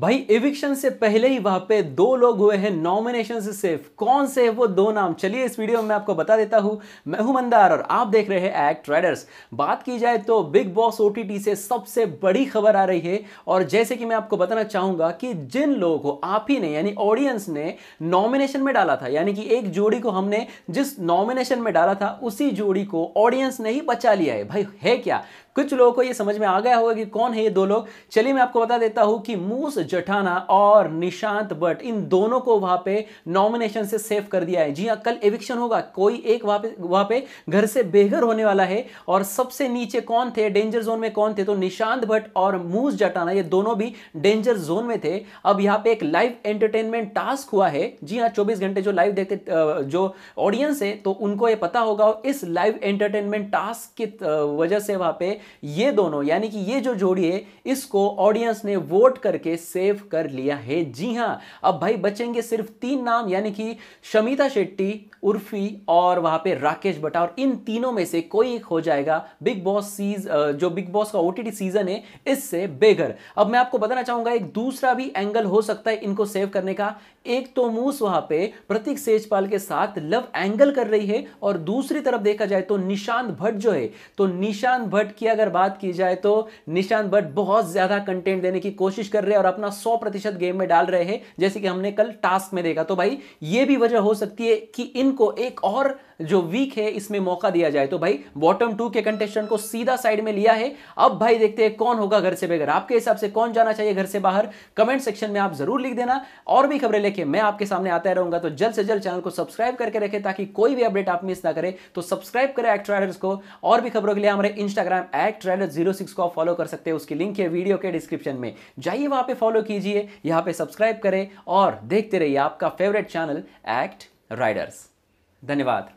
भाई इविक्शन से पहले ही वहां पे दो लोग हुए हैं नॉमिनेशन से सेफ कौन से है वो दो नाम चलिए इस वीडियो में आपको बता देता हूं मैं हूं मंदार और आप देख रहे हैं एक्ट राइडर्स बात की जाए तो बिग बॉस ओ से सबसे बड़ी खबर आ रही है और जैसे कि मैं आपको बताना चाहूंगा कि जिन लोगों को आप ही ने यानी ऑडियंस ने नॉमिनेशन में डाला था यानी कि एक जोड़ी को हमने जिस नॉमिनेशन में डाला था उसी जोड़ी को ऑडियंस ने ही बचा लिया है भाई है क्या कुछ लोगों को ये समझ में आ गया होगा कि कौन है ये दो लोग चलिए मैं आपको बता देता हूं कि मूस जठाना और निशांत भट्ट इन दोनों को वहां पे नॉमिनेशन से सेव कर दिया है जी हाँ कल एविक्शन होगा कोई एक वहां पे वहां पे घर से बेघर होने वाला है और सबसे नीचे कौन थे डेंजर जोन में कौन थे तो निशांत भट्ट और मूस जटाना ये दोनों भी डेंजर जोन में थे अब यहाँ पे एक लाइव एंटरटेनमेंट टास्क हुआ है जी हाँ चौबीस घंटे जो लाइव देखते जो ऑडियंस है तो उनको ये पता होगा इस लाइव एंटरटेनमेंट टास्क की वजह से वहां पे ये दोनों यानी कि ये जो जोड़ी है इसको ऑडियंस ने वोट करके सेव कर लिया है जी हाँ अब भाई बचेंगे सिर्फ तीन नाम यानी कि शमिता शेट्टी उर्फी और वहां पे राकेश बटा और इन तीनों में से कोई एक हो जाएगा बिग बॉस सीज जो बिग बॉस का ओटीटी सीजन है इससे बेघर अब मैं आपको बताना चाहूंगा एक दूसरा भी एंगल हो सकता है इनको सेव करने का एक तो मूस वहां पे प्रतीक सेजपाल के साथ लव एंगल कर रही है और दूसरी तरफ देखा जाए तो निशांत भट्ट जो है तो निशांत भट्ट किया अगर बात की जाए तो निशांत भट्ट बहुत ज़्यादा कंटेंट देने की कोशिश कर रहे हैं और अपना सौ प्रतिशत गेम में डाल रहे हैं जैसे कि हमने कल टास्क में देखा तो भाई ये भी वजह हो सकती है कि इनको एक और जो वीक है इसमें मौका दिया जाए तो भाई बॉटम टू के कंटेस्टेंट को सीधा साइड में लिया है अब भाई देखते हैं कौन होगा घर से बेघर आपके हिसाब से कौन जाना चाहिए घर से बाहर कमेंट सेक्शन में आप जरूर लिख देना और भी खबरें लेके मैं आपके सामने आता रहूंगा तो जल्द से जल्द चैनल को सब्सक्राइब करके रखें ताकि कोई भी अपडेट आप मिस ना करें तो सब्सक्राइब करें एक्ट ट्रेलर्स को और भी खबरों के लिए हमारे Instagram act trailer zero six को आप फॉलो कर सकते हैं उसकी लिंक है वीडियो के डिस्क्रिप्शन में जाइए वहां पर फॉलो कीजिए यहां पर सब्सक्राइब करें और देखते रहिए आपका फेवरेट चैनल एक्ट राइडर्स धन्यवाद